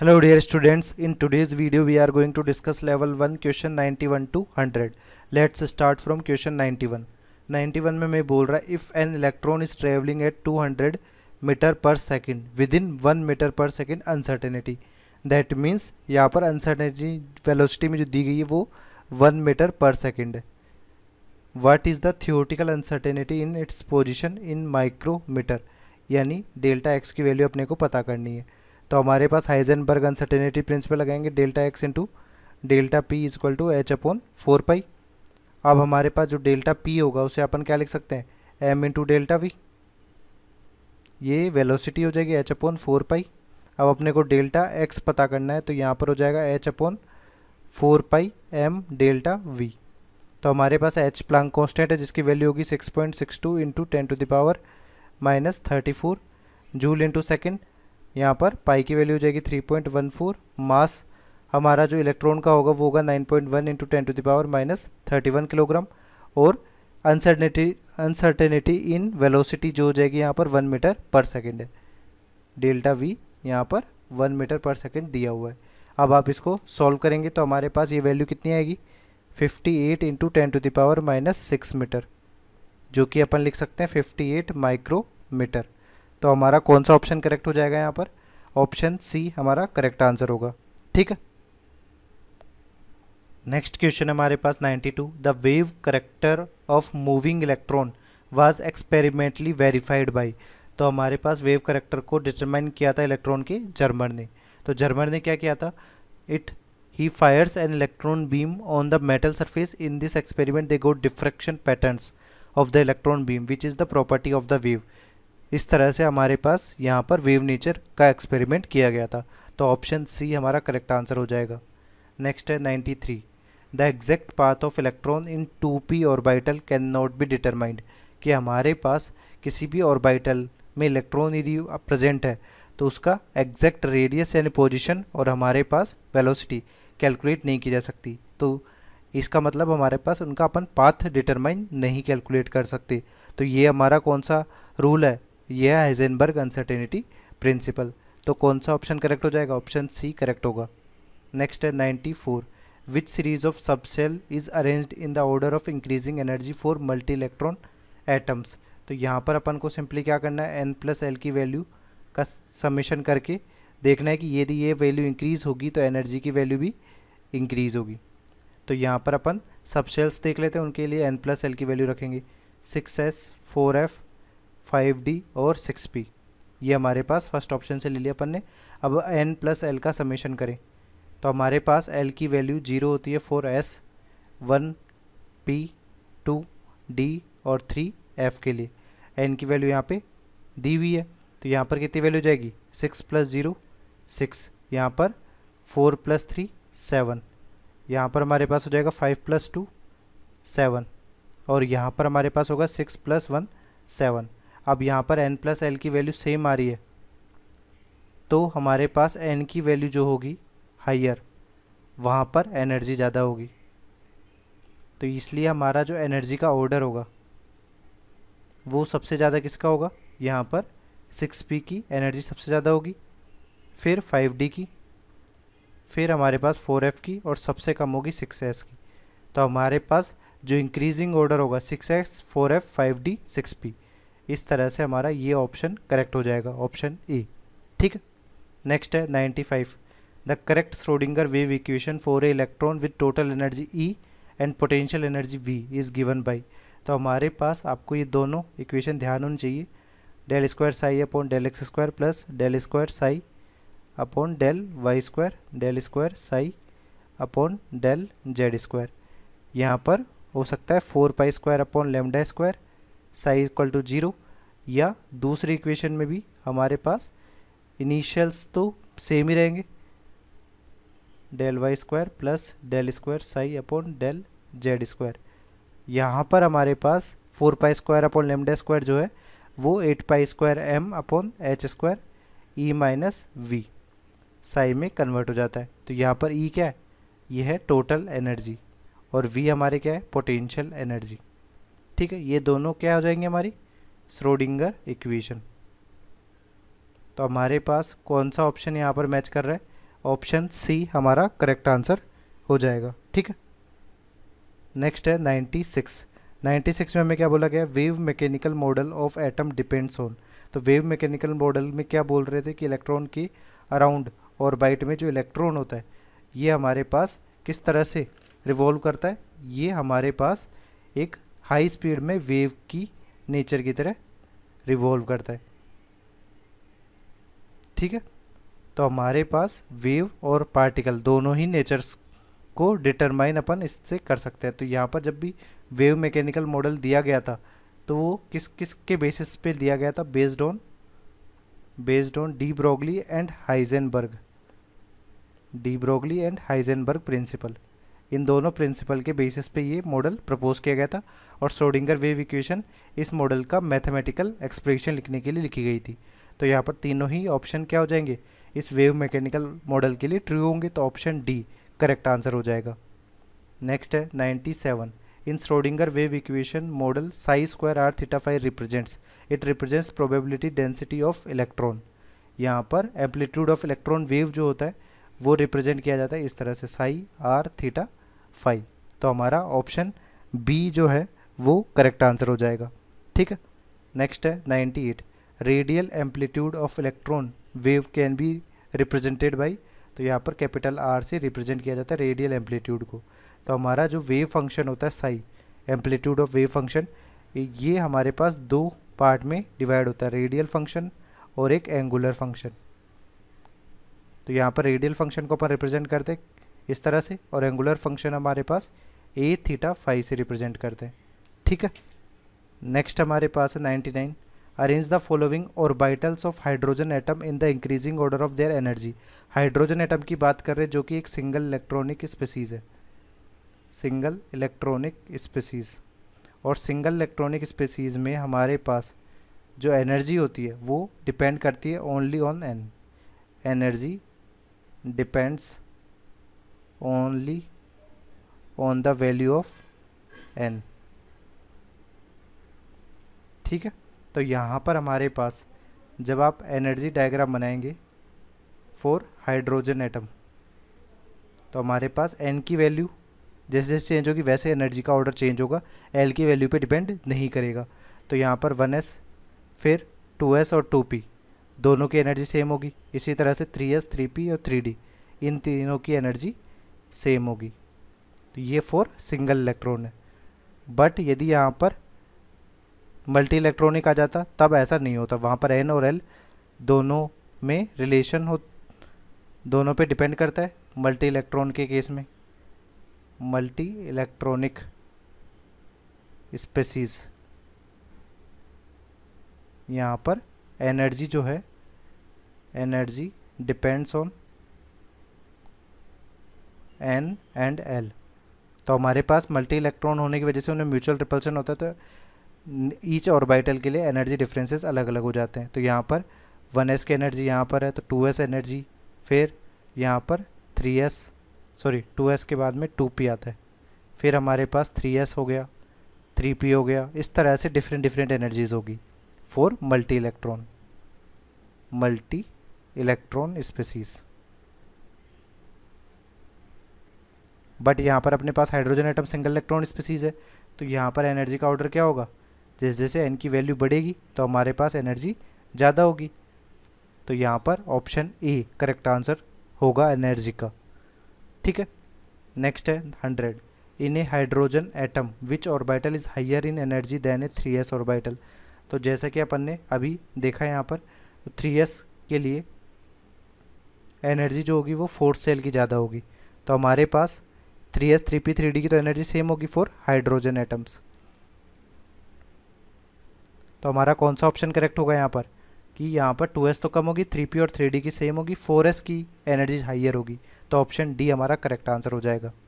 hello dear students in today's video we are going to discuss level one question 91 to 100 let's start from question 91 one में मैं बोल रहा if an electron is travelling at 200 metre per second within one metre per second uncertainty that means यहाँ पर uncertainty velocity में जो दी गई है वो वन मीटर पर सेकेंड है what is the theoretical uncertainty in its position in micrometre यानी delta X की वैल्यू अपने को पता करनी है तो हमारे पास हाइजनबर्ग अनसर्टेनिटी प्रिंसिपल लगाएंगे delta X into delta P is equal to H upon four pi अब हमारे पास जो डेल्टा पी होगा उसे अपन क्या लिख सकते हैं एम इंटू डेल्टा वी ये वेलोसिटी हो जाएगी एच अपॉन फोर पाई अब अपने को डेल्टा एक्स पता करना है तो यहाँ पर हो जाएगा H upon four pi M delta V तो हमारे पास एच प्लांग कॉन्स्टेंट है जिसकी वैल्यू होगी six point six two into ten to the power minus thirty four joule into second यहाँ पर पाई की वैल्यू हो जाएगी three point one four mass हमारा जो इलेक्ट्रॉन का होगा वो होगा nine point one into ten to the power minus thirty one kilogram और अनसर्टनिटी अनसर्टेनिटी इन वेलोसिटी जो हो जाएगी यहाँ पर वन मीटर पर सेकेंड है डेल्टा वी यहाँ पर वन मीटर पर सेकेंड दिया हुआ है अब आप इसको सॉल्व करेंगे तो हमारे पास ये वैल्यू कितनी आएगी 58 eight into ten to the power minus six metre जो कि अपन लिख सकते हैं 58 माइक्रोमीटर तो हमारा कौन सा ऑप्शन करेक्ट हो जाएगा यहाँ पर ऑप्शन सी हमारा करेक्ट आंसर होगा ठीक है नेक्स्ट क्वेश्चन हमारे पास 92 two the wave character of moving electron was experimentally verified by तो हमारे पास वेव करेक्टर को डिटरमाइन किया था इलेक्ट्रॉन के जर्मन ने तो जर्मन ने क्या किया था it he fires an electron beam on the metal surface in this experiment they go diffraction pattern of the electron beam which is the property of the wave इस तरह से हमारे पास यहाँ पर वेव नेचर का एक्सपेरिमेंट किया गया था तो ऑप्शन सी हमारा करेक्ट आंसर हो जाएगा नेक्स्ट है three the exact path of electron in two P orbital cannot be determined कि हमारे पास किसी भी ऑर्बाइटल में इलेक्ट्रॉन यदि प्रेजेंट है तो उसका एग्जैक्ट रेडियस यानी पोजिशन और हमारे पास वेलोसिटी कैलकुलेट नहीं की जा सकती तो इसका मतलब हमारे पास उनका अपन पाथ डिटरमाइन नहीं कैलकुलेट कर सकते तो ये हमारा कौन सा रूल है यह हाइजेनबर्ग अनसर्टेनिटी प्रिंसिपल तो कौन सा ऑप्शन करेक्ट हो जाएगा ऑप्शन सी करेक्ट होगा नेक्स्ट है ninety four which series of subshell is arranged in the order of increasing energy for multi electron atoms तो यहाँ पर अपन को सिंपली क्या करना है एन प्लस एल की वैल्यू का समेशन करके देखना है कि यदि ये वैल्यू इंक्रीज़ होगी तो एनर्जी की वैल्यू भी इंक्रीज़ होगी तो यहाँ पर अपन सब सेल्स देख लेते हैं उनके लिए एन प्लस एल की वैल्यू रखेंगे six S four F five D और सिक्स पी ये हमारे पास फर्स्ट ऑप्शन से ले लिया अपन ने अब एन प्लस एल का समेशन करें तो हमारे पास एल की वैल्यू जीरो होती है four S one P two D और थ्री एफ के लिए एन की वैल्यू यहाँ पे दी हुई है तो यहाँ पर कितनी वैल्यू जाएगी सिक्स प्लस ज़ीरो सिक्स यहाँ पर फोर प्लस थ्री सेवन यहाँ पर हमारे पास हो जाएगा फाइव प्लस टू सेवन और यहाँ पर हमारे पास होगा सिक्स प्लस वन सेवन अब यहाँ पर एन प्लस एल की वैल्यू सेम आ रही है तो हमारे पास एन की वैल्यू जो होगी हाइयर वहाँ पर एनर्जी ज़्यादा होगी तो इसलिए हमारा जो एनर्जी का ऑर्डर होगा वो सबसे ज़्यादा किसका होगा यहाँ पर सिक्स पी की एनर्जी सबसे ज़्यादा होगी फिर फाइव डी की फिर हमारे पास फोर एफ़ की और सबसे कम होगी सिक्स एस की तो हमारे पास जो इंक्रीजिंग ऑर्डर होगा six S four F five D six P इस तरह से हमारा ये ऑप्शन करेक्ट हो जाएगा ऑप्शन ई e. ठीक है नेक्स्ट है five the correct Schrodinger wave equation for a electron with total energy E and potential energy V is given by तो हमारे पास आपको ये दोनों इक्वेशन ध्यान होनी चाहिए del square psi upon del X square plus del square psi upon del Y square del square psi upon del Z square यहाँ पर हो सकता है four pi square upon lambda square psi equal to zero या दूसरी equation में भी हमारे पास इनिशियल्स तो सेम ही रहेंगे del Y square plus del square psi upon del Z square यहाँ पर हमारे पास four pi square upon lambda square जो है वो eight pi square M upon H square E minus V psi में कन्वर्ट हो जाता है तो यहाँ पर ई e क्या है ये है टोटल एनर्जी और वी हमारे क्या है पोटेंशियल एनर्जी ठीक है ये दोनों क्या हो जाएंगे हमारी स्रोडिंगर इक्वेशन तो हमारे पास कौन सा ऑप्शन यहाँ पर मैच कर रहा है ऑप्शन सी हमारा करेक्ट आंसर हो जाएगा ठीक है नेक्स्ट है 96 96 में हमें क्या बोला गया wave mechanical model of atom depends on तो वेव मैकेनिकल मॉडल में क्या बोल रहे थे कि इलेक्ट्रॉन की अराउंड और बाइट में जो इलेक्ट्रॉन होता है ये हमारे पास किस तरह से रिवॉल्व करता है ये हमारे पास एक हाई स्पीड में वेव की नेचर की तरह रिवॉल्व करता है ठीक है तो हमारे पास वेव और पार्टिकल दोनों ही नेचर्स को डिटरमाइन अपन इससे कर सकते हैं तो यहाँ पर जब भी वेव मैकेनिकल मॉडल दिया गया था तो वो किस किस के बेसिस पे दिया गया था based on based on de Broglie and Heisenberg de Broglie and Heisenberg principle इन दोनों प्रिंसिपल के बेसिस पे ये मॉडल प्रपोज किया गया था और सोडिंगर वेव इक्वेशन इस मॉडल का मैथमेटिकल एक्सप्रेशन लिखने के लिए लिखी गई थी तो यहाँ पर तीनों ही ऑप्शन क्या हो जाएंगे इस वेव मैकेनिकल मॉडल के लिए ट्रू होंगे तो ऑप्शन डी करेक्ट आंसर हो जाएगा नेक्स्ट है ninety seven in Schrodinger wave equation model psi square R theta phi represents it represents probability density of electron यहाँ पर एम्पलीट्यूड ऑफ इलेक्ट्रॉन वेव जो होता है वो रिप्रेजेंट किया जाता है इस तरह से साई आर थीटा फाइव तो हमारा ऑप्शन बी जो है वो करेक्ट आंसर हो जाएगा ठीक है नेक्स्ट है ninety eight radial amplitude of electron wave can be represented by तो यहाँ पर कैपिटल आर से रिप्रेजेंट किया जाता है रेडियल एम्पलीट्यूड को तो हमारा जो वेव फंक्शन होता है psi amplitude of wave function ये हमारे पास दो पार्ट में डिवाइड होता है रेडियल फंक्शन और एक एंगुलर फंक्शन तो यहाँ पर रेडियल फंक्शन को अपन रिप्रेजेंट करते हैं इस तरह से और एंगुलर फंक्शन हमारे पास ए थीटा फाइव से रिप्रेजेंट करते हैं ठीक है नेक्स्ट हमारे पास है ninety nine arrange the following orbitals of hydrogen atom in the increasing order of their energy hydrogen atom की बात कर रहे हैं जो कि एक सिंगल इलेक्ट्रॉनिक स्पेसीज है सिंगल इलेक्ट्रॉनिक स्पेसीज और सिंगल इलेक्ट्रॉनिक स्पेसीज में हमारे पास जो एनर्जी होती है वो डिपेंड करती है only on N energy depends only on the value of n ठीक है तो यहाँ पर हमारे पास जब आप एनर्जी डायग्राम बनाएंगे फॉर हाइड्रोजन एटम तो हमारे पास n की वैल्यू जैसे जैसे चेंज होगी वैसे एनर्जी का ऑर्डर चेंज होगा एल की वैल्यू पे डिपेंड नहीं करेगा तो यहाँ पर वन एस फिर टू एस और टू पी दोनों की एनर्जी सेम होगी इसी तरह से थ्री एस थ्री पी और थ्री डी इन तीनों की एनर्जी सेम होगी तो ये फोर सिंगल इलेक्ट्रॉन है बट यदि यहाँ पर मल्टी इलेक्ट्रॉनिक आ जाता तब ऐसा नहीं होता वहाँ पर एन और एल दोनों में रिलेशन हो दोनों पे डिपेंड करता है मल्टी इलेक्ट्रॉन के केस में मल्टी इलेक्ट्रॉनिक स्पेसीज यहाँ पर एनर्जी जो है energy depends on N and L तो हमारे पास मल्टी इलेक्ट्रॉन होने की वजह से उन्हें म्यूचुअल रिपल्सन होता है तो ईच ऑर्बिटल के लिए एनर्जी डिफरेंसेस अलग अलग हो जाते हैं तो यहाँ पर वन एस की एनर्जी यहाँ पर है तो टू एस एनर्जी फिर यहाँ पर three S sorry two S के बाद में टू पी आता है फिर हमारे पास थ्री एस हो गया थ्री पी हो गया इस तरह से डिफरेंट डिफरेंट एनर्जीज़ होगी for multi electron multi electron species but यहाँ पर अपने पास hydrogen atom single electron species है तो यहाँ पर एनर्जी का ऑर्डर क्या होगा जैसे जैसे एन की वैल्यू बढ़ेगी तो हमारे पास एनर्जी ज़्यादा होगी तो यहाँ पर ऑप्शन ए करेक्ट आंसर होगा एनर्जी का ठीक है नेक्स्ट है hundred in a hydrogen atom which orbital is higher in energy than a three S orbital तो जैसा कि अपन ने अभी देखा यहाँ पर थ्री एस के लिए एनर्जी जो होगी वो फोर्थ सेल की ज़्यादा होगी तो हमारे पास three S three P three D की तो एनर्जी सेम होगी फॉर हाइड्रोजन एटम्स तो हमारा कौन सा ऑप्शन करेक्ट होगा यहाँ पर कि यहाँ पर टू एस तो कम होगी थ्री पी और थ्री डी की सेम होगी फोर एस की एनर्जी हाइयर होगी तो ऑप्शन डी हमारा करेक्ट आंसर हो जाएगा